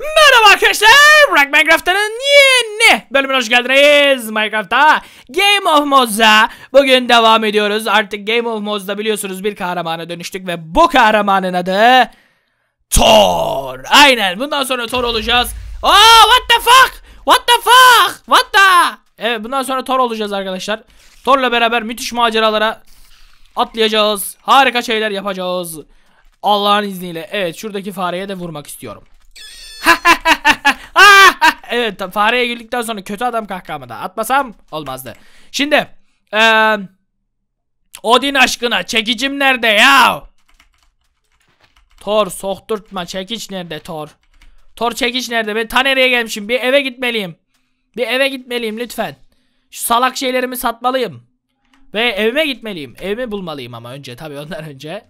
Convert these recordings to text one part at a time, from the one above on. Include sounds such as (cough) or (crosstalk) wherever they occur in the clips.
Merhaba arkadaşlar, Rock Minecraft'ın yeni bölümüne hoş geldiniz. Minecraft'ta Game of Moz'da bugün devam ediyoruz. Artık Game of Moz'da biliyorsunuz bir kahramana dönüştük ve bu kahramanın adı Thor. Aynen, bundan sonra Thor olacağız. Oh, what the fuck? What the fuck? What the? Evet, bundan sonra Thor olacağız arkadaşlar. Thor'la beraber müthiş maceralara atlayacağız. Harika şeyler yapacağız. Allah'ın izniyle. Evet, şuradaki fareye de vurmak istiyorum. (laughs) Ah! evet fareye güldükten sonra kötü adam kahkahamı da atmasam olmazdı. Şimdi ee, Odin aşkına çekicim nerede ya? Thor sokturtma çekiç nerede Thor? Thor çekiç nerede? Ben ta nereye gelmişim? Bir eve gitmeliyim. Bir eve gitmeliyim lütfen. Şu salak şeylerimi satmalıyım. Ve evime gitmeliyim. Evimi bulmalıyım ama önce tabii ondan önce.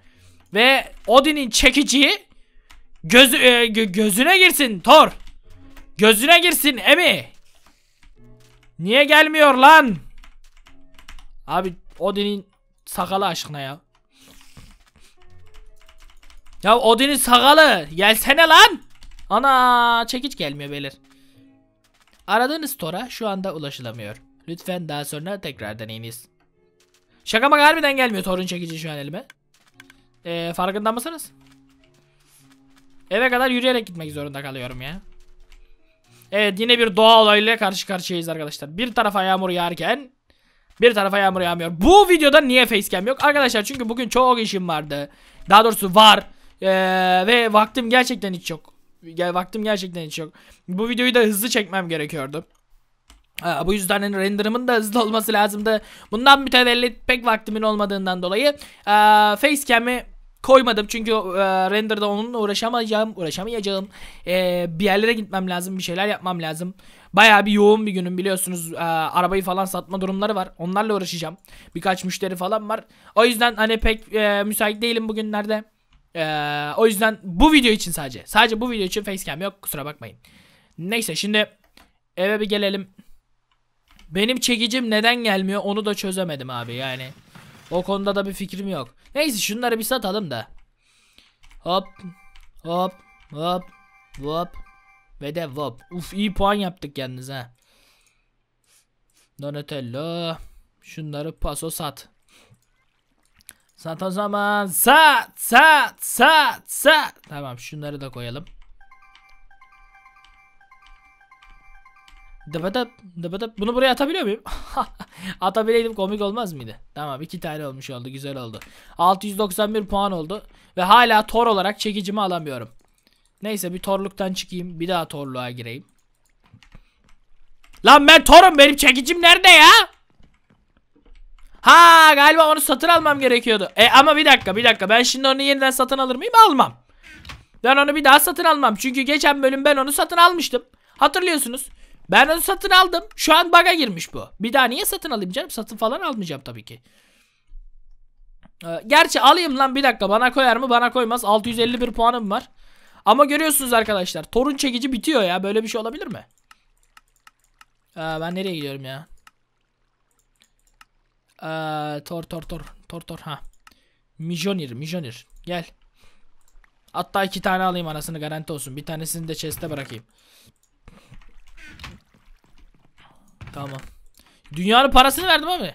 Ve Odin'in çekici Göz e, gö gözüne girsin Thor. Gözüne girsin Emi. Niye gelmiyor lan? Abi Odin'in sakalı aşkına ya. Ya Odin'in sakalı gelsene lan. Ana çekiç gelmiyor belir. Aradığınız Thor'a şu anda ulaşılamıyor. Lütfen daha sonra tekrar deneyiniz. Şaka maka harbiden gelmiyor Thor'un çekici şu an elime. Ee, farkında mısınız? Eve kadar yürüyerek gitmek zorunda kalıyorum ya. Evet yine bir doğa olayıyla karşı karşıyayız arkadaşlar. Bir tarafa yağmur yağarken bir tarafa yağmur yağmıyor. Bu videoda niye facecam yok? Arkadaşlar çünkü bugün çok işim vardı. Daha doğrusu var. Ee, ve vaktim gerçekten hiç yok. Gel vaktim gerçekten hiç yok. Bu videoyu da hızlı çekmem gerekiyordu. Aa, ee, bu yüzden hani renderimin de hızlı olması lazımdı. Bundan mütevellit pek vaktimin olmadığından dolayı ee, facecam'i koymadım çünkü e, renderda onunla uğraşamayacağım, uğraşamayacağım. E, bir yerlere gitmem lazım, bir şeyler yapmam lazım. Bayağı bir yoğun bir günüm biliyorsunuz. E, arabayı falan satma durumları var. Onlarla uğraşacağım. Birkaç müşteri falan var. O yüzden hani pek e, müsait değilim bugünlerde. E, o yüzden bu video için sadece. Sadece bu video için facecam yok. Kusura bakmayın. Neyse şimdi eve bir gelelim. Benim çekicim neden gelmiyor onu da çözemedim abi yani. O konuda da bir fikrim yok. Neyse şunları bir satalım da. Hop. Hop. Hop. Hop. Ve de hop. Uf iyi puan yaptık yalnız ha. Donatello. Şunları paso sat. Sat o zaman. Sat. Sat. Sat. Sat. Tamam şunları da koyalım. Dıbıdıp dıbıdıp. Bunu buraya atabiliyor muyum? (laughs) Atabileydim komik olmaz mıydı? Tamam iki tane olmuş oldu güzel oldu. 691 puan oldu. Ve hala tor olarak çekicimi alamıyorum. Neyse bir torluktan çıkayım. Bir daha torluğa gireyim. Lan ben torum benim çekicim nerede ya? Ha galiba onu satın almam gerekiyordu. E ama bir dakika bir dakika ben şimdi onu yeniden satın alır mıyım? Almam. Ben onu bir daha satın almam. Çünkü geçen bölüm ben onu satın almıştım. Hatırlıyorsunuz. Ben onu satın aldım. Şu an baga girmiş bu. Bir daha niye satın alayım canım? Satın falan almayacağım tabii ki. Ee, gerçi alayım lan bir dakika. Bana koyar mı? Bana koymaz. 651 puanım var. Ama görüyorsunuz arkadaşlar. Torun çekici bitiyor ya. Böyle bir şey olabilir mi? Ee, ben nereye gidiyorum ya? Ee, tor tor tor. Tor tor ha. Mijonir. Mijonir. Gel. Hatta iki tane alayım anasını garanti olsun. Bir tanesini de chest'e bırakayım. Tamam. Dünyanın parasını verdim abi.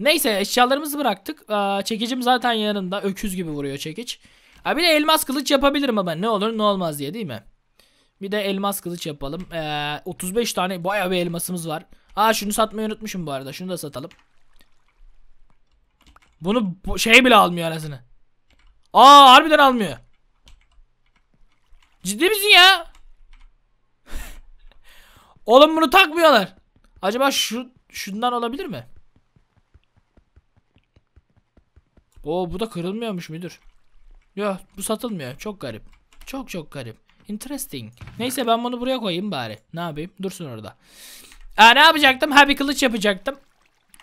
Neyse eşyalarımızı bıraktık. Aa, çekicim zaten yanında Öküz gibi vuruyor çekiç. Ha bir de elmas kılıç yapabilirim ama ne olur ne olmaz diye değil mi? Bir de elmas kılıç yapalım. Ee, 35 tane bayağı bir elmasımız var. Aa şunu satmayı unutmuşum bu arada. Şunu da satalım. Bunu şey bile almıyor arasını. Aa harbiden almıyor. Ciddi misin ya? (laughs) Oğlum bunu takmıyorlar. Acaba şu şundan olabilir mi? Oo bu da kırılmıyormuş müdür. Yok bu satılmıyor. Çok garip. Çok çok garip. Interesting. Neyse ben bunu buraya koyayım bari. Ne yapayım? Dursun orada. Aa, ne yapacaktım? Ha bir kılıç yapacaktım.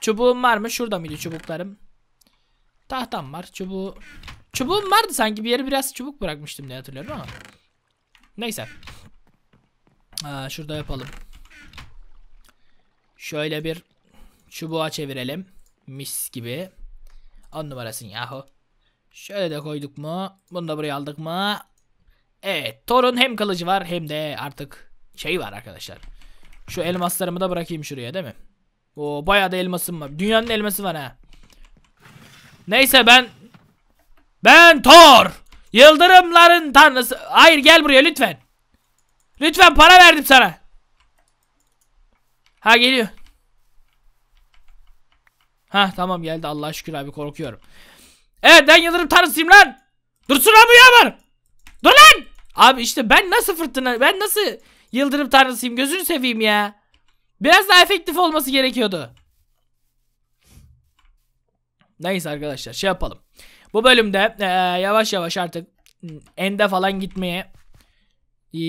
Çubuğum var mı? Şurada mıydı çubuklarım? Tahtam var. Çubuğu... Çubuğum vardı sanki. Bir yere biraz çubuk bırakmıştım diye hatırlıyorum ama. Neyse. Aa, şurada yapalım. Şöyle bir çubuğa çevirelim. Mis gibi. On numarasın yahu. Şöyle de koyduk mu? Bunu da buraya aldık mı? Evet. Thor'un hem kılıcı var hem de artık şey var arkadaşlar. Şu elmaslarımı da bırakayım şuraya değil mi? O bayağı da elmasım var. Dünyanın elması var ha. Neyse ben ben Thor. Yıldırımların tanrısı. Hayır gel buraya lütfen. Lütfen para verdim sana. Ha geliyor. Ha tamam geldi Allah şükür abi korkuyorum. Evet ben yıldırım tanrısıyım lan. Dursun lan bu yağmur. Dur lan. Abi işte ben nasıl fırtına ben nasıl yıldırım tanrısıyım gözünü seveyim ya. Biraz daha efektif olması gerekiyordu. Neyse arkadaşlar şey yapalım. Bu bölümde e, yavaş yavaş artık ende falan gitmeye e,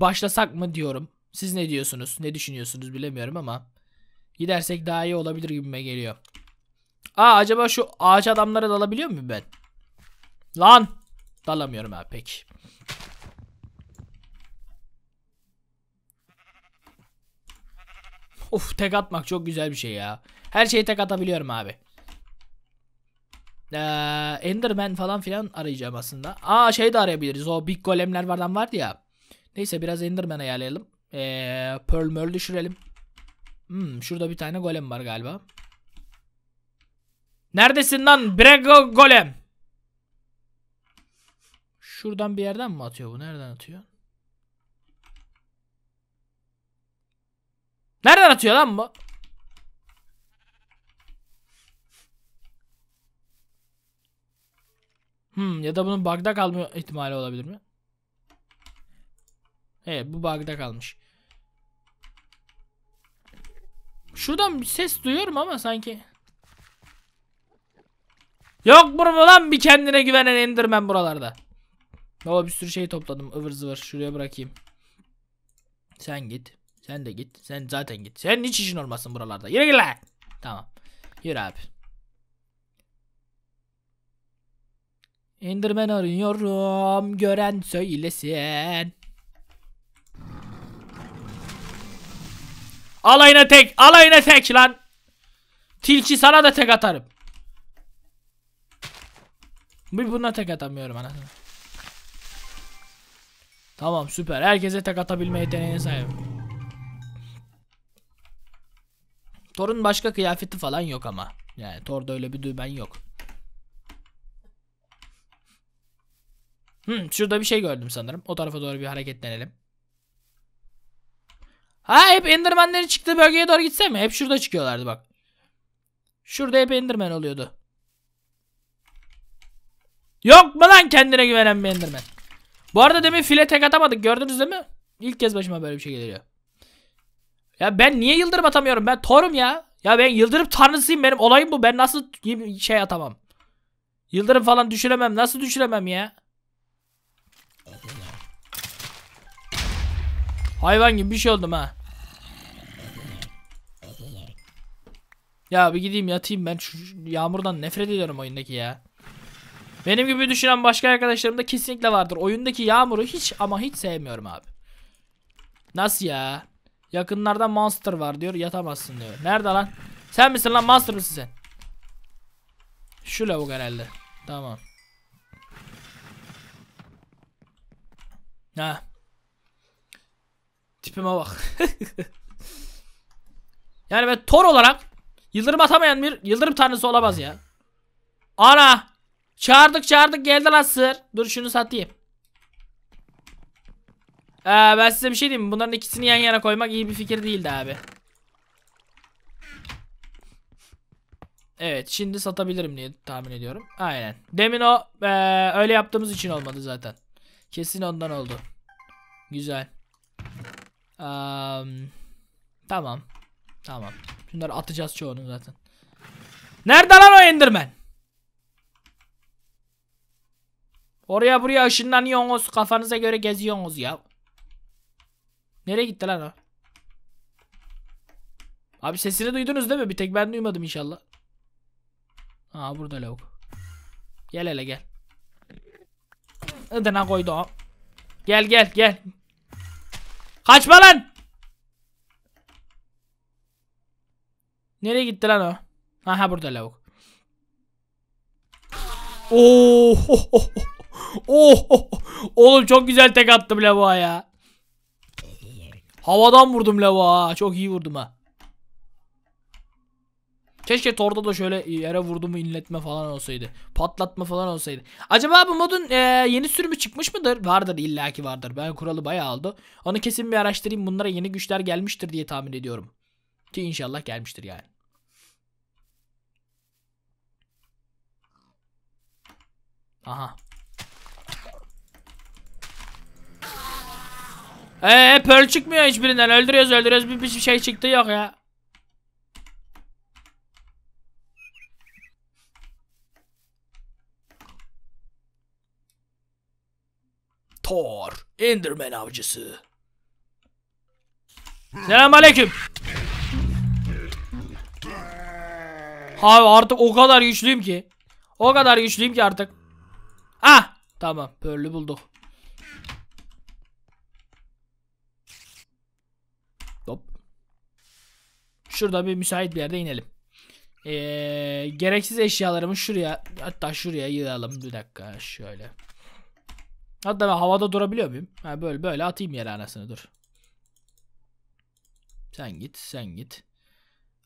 başlasak mı diyorum. Siz ne diyorsunuz? Ne düşünüyorsunuz bilemiyorum ama gidersek daha iyi olabilir gibime geliyor. Aa acaba şu ağaç adamları dalabiliyor muyum ben? Lan! Dalamıyorum abi pek. Of tek atmak çok güzel bir şey ya. Her şeyi tek atabiliyorum abi. Ee, Enderman falan filan arayacağım aslında. Aa şey de arayabiliriz. O big golemler vardan vardı ya. Neyse biraz Enderman ayarlayalım. Ee, Pearl Merl düşürelim. Hmm, şurada bir tane golem var galiba. Neredesin lan Brego golem? Şuradan bir yerden mi atıyor bu? Nereden atıyor? Nereden atıyor lan bu? Hmm, ya da bunun bug'da kalma ihtimali olabilir mi? Evet bu bug'da kalmış. Şuradan bir ses duyuyorum ama sanki. Yok burada lan bir kendine güvenen Enderman buralarda. Baba bir sürü şey topladım ıvır zıvır şuraya bırakayım. Sen git. Sen de git. Sen zaten git. Sen hiç işin olmasın buralarda. Yürü git Tamam. Yürü abi. Enderman arıyorum. Gören söylesin. Alayına tek. Alayına tek lan. Tilki sana da tek atarım. Bir buna tek atamıyorum anasını. Tamam süper. Herkese tek atabilme yeteneğine sahibim. Torun başka kıyafeti falan yok ama. Yani Tor'da öyle bir dümen yok. Hmm, şurada bir şey gördüm sanırım. O tarafa doğru bir hareketlenelim. Ha hep Enderman'lerin çıktığı bölgeye doğru gitsem mi? Hep şurada çıkıyorlardı bak. Şurada hep Enderman oluyordu. Yok mu lan kendine güvenen bir Enderman? Bu arada demin file tek atamadık gördünüz değil mi? İlk kez başıma böyle bir şey geliyor. Ya ben niye yıldırım atamıyorum? Ben torum ya. Ya ben yıldırım tanrısıyım benim olayım bu. Ben nasıl şey atamam? Yıldırım falan düşüremem. Nasıl düşüremem ya? Hayvan gibi bir şey oldum ha. Ya bir gideyim yatayım ben şu yağmurdan nefret ediyorum oyundaki ya. Benim gibi düşünen başka arkadaşlarım da kesinlikle vardır. Oyundaki yağmuru hiç ama hiç sevmiyorum abi. Nasıl ya? Yakınlarda monster var diyor yatamazsın diyor. Nerede lan? Sen misin lan monster mısın sen? Şu lavuk herhalde. Tamam. Ha. Tipime bak. (laughs) yani ben Thor olarak yıldırım atamayan bir yıldırım tanrısı olamaz ya. Ana! Çağırdık çağırdık geldi lan sır. Dur şunu satayım. Ee, ben size bir şey diyeyim Bunların ikisini yan yana koymak iyi bir fikir değildi abi. Evet şimdi satabilirim diye tahmin ediyorum. Aynen. Demin o e, öyle yaptığımız için olmadı zaten. Kesin ondan oldu. Güzel. Um, tamam. Tamam. Şunları atacağız çoğunu zaten. Nerede lan o enderman? Oraya buraya ışınlanıyorsunuz. Kafanıza göre geziyorsunuz ya. Nereye gitti lan o? Abi sesini duydunuz değil mi? Bir tek ben duymadım inşallah. Aa burada lavuk. Gel hele gel. Idına koydu o. Gel gel gel. Kaçma lan. Nereye gitti lan o? Aha burada lavuk. Oh, oh, oh, oh, oh. Oğlum çok güzel tek attım lavuğa ya. Havadan vurdum lavuğa. Çok iyi vurdum ha. Keşke Tor'da da şöyle yere vurdu mu inletme falan olsaydı. Patlatma falan olsaydı. Acaba bu modun e, yeni sürümü çıkmış mıdır? Vardır illaki vardır. Ben kuralı bayağı aldı. Onu kesin bir araştırayım. Bunlara yeni güçler gelmiştir diye tahmin ediyorum. Ki inşallah gelmiştir yani. Aha. Eee pearl çıkmıyor hiçbirinden. Öldürüyoruz öldürüyoruz. Bir, bir şey çıktı yok ya. Thor, Enderman avcısı. Selamünaleyküm. Abi artık o kadar güçlüyüm ki. O kadar güçlüyüm ki artık. Ah! Tamam. Pörlü bulduk. Hop. Şurada bir müsait bir yerde inelim. Ee, gereksiz eşyalarımı şuraya hatta şuraya yığalım. Bir dakika şöyle. Hatta ben havada durabiliyor muyum? Ha, böyle böyle atayım yere anasını dur. Sen git sen git.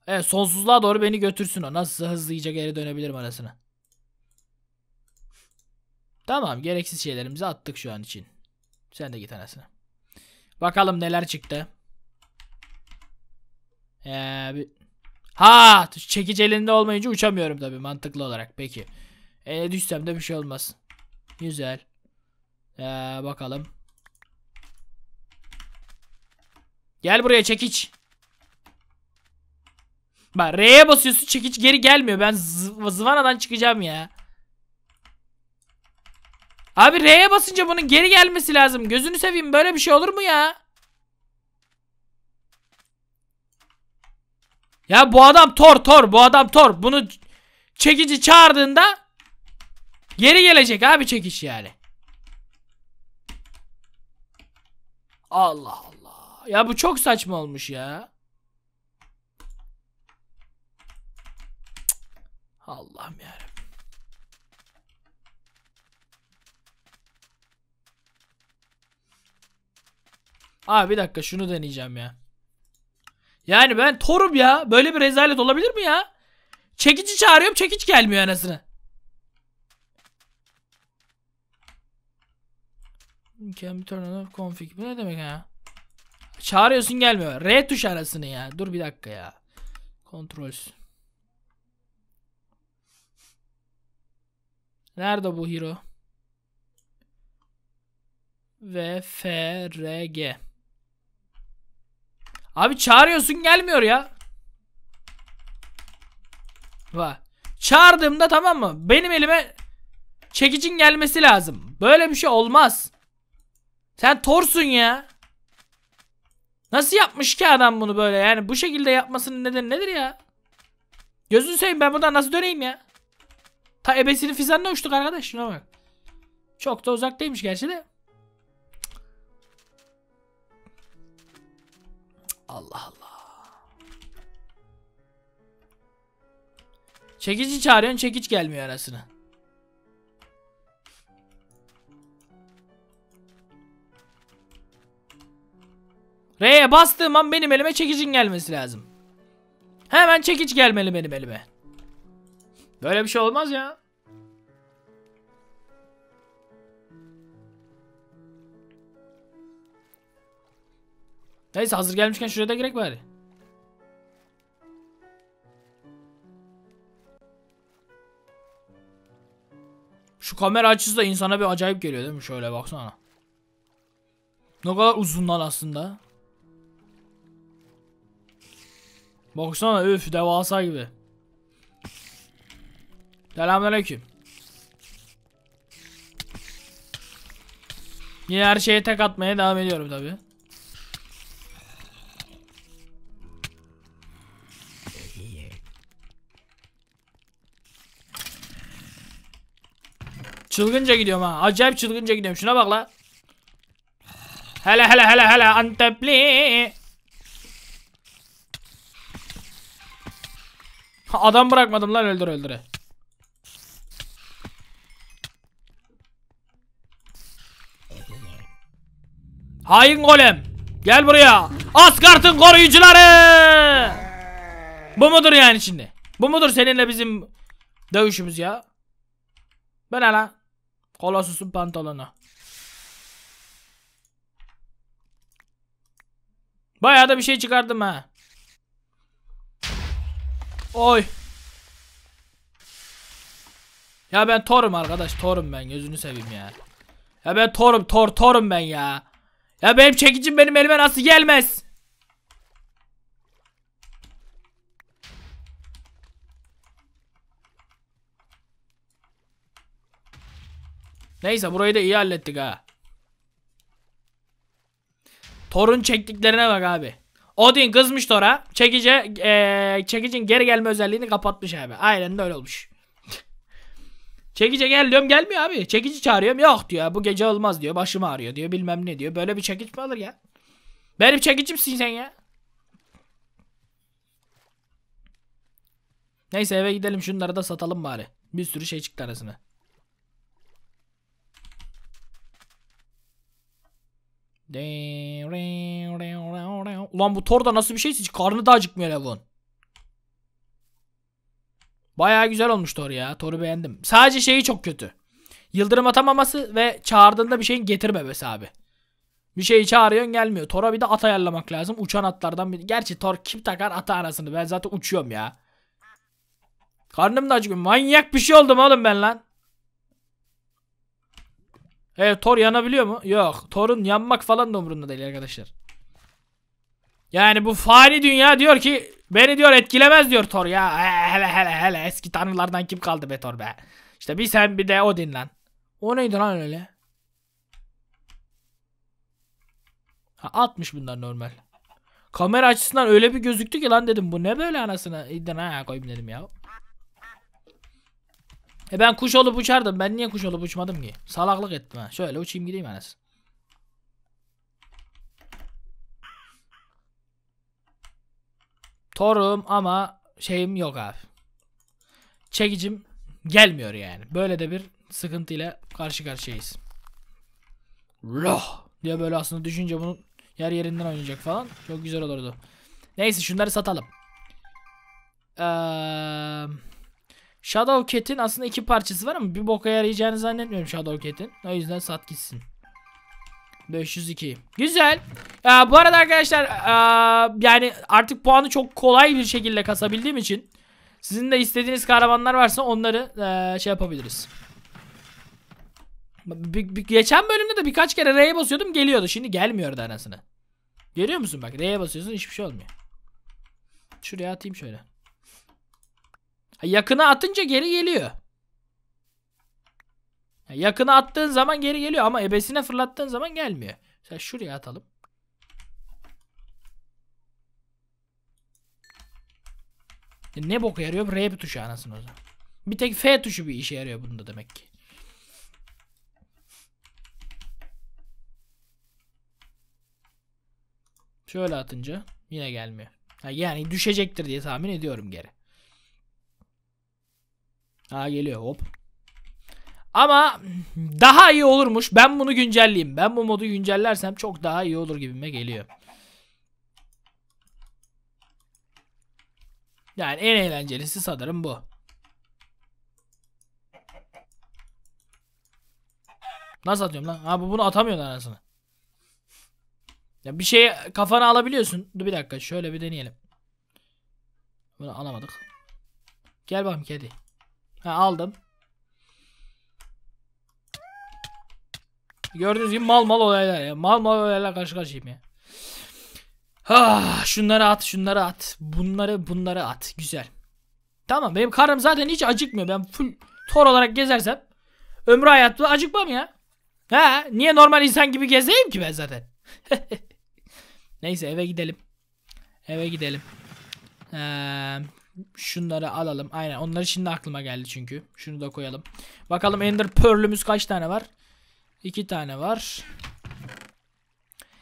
Evet sonsuzluğa doğru beni götürsün o. Nasıl hızlıca geri dönebilirim arasına. Tamam gereksiz şeylerimizi attık şu an için. Sen de git anasına. Bakalım neler çıktı. Ee, bir... Ha çekici elinde olmayınca uçamıyorum tabi mantıklı olarak. Peki. E, düşsem de bir şey olmaz. Güzel. Ee, bakalım. Gel buraya çekiç. Bak R'ye basıyorsun çekiç geri gelmiyor. Ben zıv zıvanadan çıkacağım ya. Abi R'ye basınca bunun geri gelmesi lazım. Gözünü seveyim böyle bir şey olur mu ya? Ya bu adam tor tor bu adam tor. Bunu çekici çağırdığında geri gelecek abi çekiş yani. Allah Allah. Ya bu çok saçma olmuş ya. Allah'ım yarabbim. Aa bir dakika şunu deneyeceğim ya. Yani ben torum ya. Böyle bir rezalet olabilir mi ya? Çekici çağırıyorum çekiç gelmiyor anasını. Can be turned off config. Bu ne demek ya? Çağırıyorsun gelmiyor. R tuş arasını ya. Dur bir dakika ya. Controls. Nerede bu hero? V F R G. Abi çağırıyorsun gelmiyor ya. Va. Çağırdığımda tamam mı? Benim elime çekicin gelmesi lazım. Böyle bir şey olmaz. Sen torsun ya. Nasıl yapmış ki adam bunu böyle yani bu şekilde yapmasının nedeni nedir ya? Gözünü seveyim ben buradan nasıl döneyim ya? Ta ebesini fizanla uçtuk arkadaş şuna bak. Çok da uzak değilmiş gerçi de. Allah Allah. Çekici çağırıyorsun çekiç gelmiyor arasına. R'ye bastığım an benim elime çekicin gelmesi lazım. Hemen çekiç gelmeli benim elime. Böyle bir şey olmaz ya. Neyse hazır gelmişken şuraya da gerek var. Şu kamera açısı da insana bir acayip geliyor değil mi? Şöyle baksana. Ne kadar uzun lan aslında. Baksana üf devasa gibi. Selamünaleyküm. Yine her şeye tek atmaya devam ediyorum tabi. Çılgınca gidiyorum ha. Acayip çılgınca gidiyorum. Şuna bak la. Hele hele hele hele Antepli. Adam bırakmadım lan öldür öldüre. Hain golem. Gel buraya. Asgard'ın koruyucuları. Bu mudur yani şimdi? Bu mudur seninle bizim dövüşümüz ya? Ben hala. Kolosus'un pantolonu. Bayağı da bir şey çıkardım ha. Oy. Ya ben torum arkadaş torum ben gözünü seveyim ya. Ya ben torum tor torum ben ya. Ya benim çekicim benim elime nasıl gelmez? Neyse burayı da iyi hallettik ha. Torun çektiklerine bak abi. Odin kızmış Thor'a. Çekici, e, çekicin geri gelme özelliğini kapatmış abi. Aynen de öyle olmuş. Çekici gel diyorum gelmiyor abi. Çekici çağırıyorum yok diyor. Bu gece olmaz diyor. Başım ağrıyor diyor. Bilmem ne diyor. Böyle bir çekici mi alır ya? Benim çekicimsin sen ya. Neyse eve gidelim şunları da satalım bari. Bir sürü şey çıktı arasına. Ulan bu Thor da nasıl bir şeyse karnı da acıkmıyor Lavon. Baya güzel olmuş tor ya. Toru beğendim. Sadece şeyi çok kötü. Yıldırım atamaması ve çağırdığında bir şeyin getirmemesi abi. Bir şeyi çağırıyorsun gelmiyor. Tora bir de at ayarlamak lazım. Uçan atlardan bir... Gerçi tor kim takar ata arasını? Ben zaten uçuyorum ya. Karnım da acıkıyor. Manyak bir şey oldum oğlum ben lan. Evet Thor yanabiliyor mu? Yok. Thor'un yanmak falan da umurunda değil arkadaşlar. Yani bu fani dünya diyor ki beni diyor etkilemez diyor Thor ya. Hele hele hele eski tanrılardan kim kaldı be Thor be. İşte bir sen bir de Odin lan. O neydi lan öyle? Ha, 60 bunlar normal. Kamera açısından öyle bir gözüktü ki lan dedim bu ne böyle anasına iddia ha koyayım dedim ya. E ben kuş olup uçardım. Ben niye kuş olup uçmadım ki? Salaklık ettim ha. Şöyle uçayım gideyim enes. Torum ama şeyim yok abi. Çekicim gelmiyor yani. Böyle de bir sıkıntıyla karşı karşıyayız. Loh diye böyle aslında düşünce bunu yer yerinden oynayacak falan. Çok güzel olurdu. Neyse şunları satalım. Eee... Shadow Cat'in aslında iki parçası var ama bir boka yarayacağını zannetmiyorum Shadow Cat'in. O yüzden sat gitsin. 502. Güzel. Ee, bu arada arkadaşlar ee, yani artık puanı çok kolay bir şekilde kasabildiğim için sizin de istediğiniz kahramanlar varsa onları ee, şey yapabiliriz. Bir, bir, geçen bölümde de birkaç kere R'ye basıyordum geliyordu. Şimdi gelmiyordu anasını. Görüyor musun bak R'ye basıyorsun hiçbir şey olmuyor. Şuraya atayım şöyle. Yakına atınca geri geliyor. Yakına attığın zaman geri geliyor ama ebesine fırlattığın zaman gelmiyor. Mesela şuraya atalım. E, ne boku yarıyor? R tuşu anasını o zaman. Bir tek F tuşu bir işe yarıyor bunda demek ki. Şöyle atınca yine gelmiyor. Yani düşecektir diye tahmin ediyorum geri. Ha geliyor hop. Ama daha iyi olurmuş. Ben bunu güncelleyeyim. Ben bu modu güncellersem çok daha iyi olur gibime geliyor. Yani en eğlencelisi sanırım bu. Nasıl atıyorum lan? Ha bu bunu atamıyorsun anasını. Ya bir şey kafana alabiliyorsun. Dur bir dakika şöyle bir deneyelim. Bunu alamadık. Gel bakayım kedi. Ha aldım. Gördüğünüz gibi mal mal olaylar ya. Mal mal olaylar karşı karşıyayım ya. ha ah, şunları at, şunları at. Bunları, bunları at. Güzel. Tamam benim karnım zaten hiç acıkmıyor. Ben full tor olarak gezersem ömrü hayatı acıkmam ya. He, niye normal insan gibi gezeyim ki ben zaten? (laughs) Neyse eve gidelim. Eve gidelim. Ee, şunları alalım. Aynen onları şimdi aklıma geldi çünkü. Şunu da koyalım. Bakalım Ender Pearl'ümüz kaç tane var? İki tane var.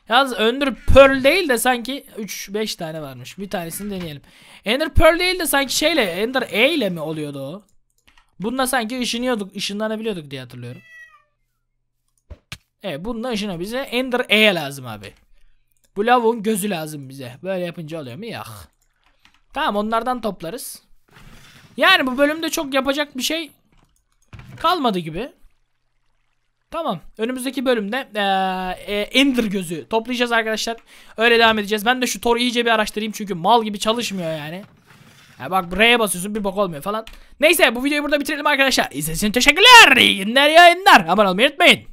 Yalnız Ender Pearl değil de sanki 3-5 tane varmış. Bir tanesini deneyelim. Ender Pearl değil de sanki şeyle Ender a ile mi oluyordu o? Bununla sanki ışınıyorduk, ışınlanabiliyorduk diye hatırlıyorum. Evet bununla ışına bize Ender a lazım abi. Bu lavuğun gözü lazım bize. Böyle yapınca oluyor mu? Yah. Tamam onlardan toplarız. Yani bu bölümde çok yapacak bir şey kalmadı gibi. Tamam. Önümüzdeki bölümde ee, Ender gözü toplayacağız arkadaşlar. Öyle devam edeceğiz. Ben de şu Thor'u iyice bir araştırayım çünkü mal gibi çalışmıyor yani. Ya bak buraya basıyorsun bir bok olmuyor falan. Neyse bu videoyu burada bitirelim arkadaşlar. İzlediğiniz için teşekkürler. İyi günler yayınlar. Abone olmayı unutmayın.